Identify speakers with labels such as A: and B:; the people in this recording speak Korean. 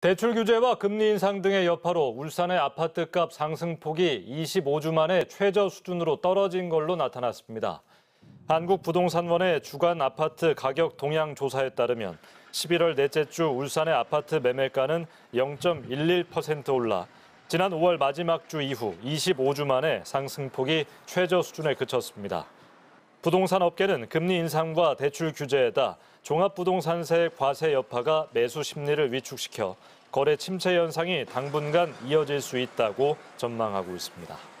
A: 대출 규제와 금리 인상 등의 여파로 울산의 아파트값 상승폭이 25주 만에 최저 수준으로 떨어진 걸로 나타났습니다. 한국부동산원의 주간 아파트 가격 동향 조사에 따르면 11월 넷째 주 울산의 아파트 매매가는 0.11% 올라 지난 5월 마지막 주 이후 25주 만에 상승폭이 최저 수준에 그쳤습니다. 부동산 업계는 금리 인상과 대출 규제에다 종합부동산세의 과세 여파가 매수 심리를 위축시켜 거래 침체 현상이 당분간 이어질 수 있다고 전망하고 있습니다.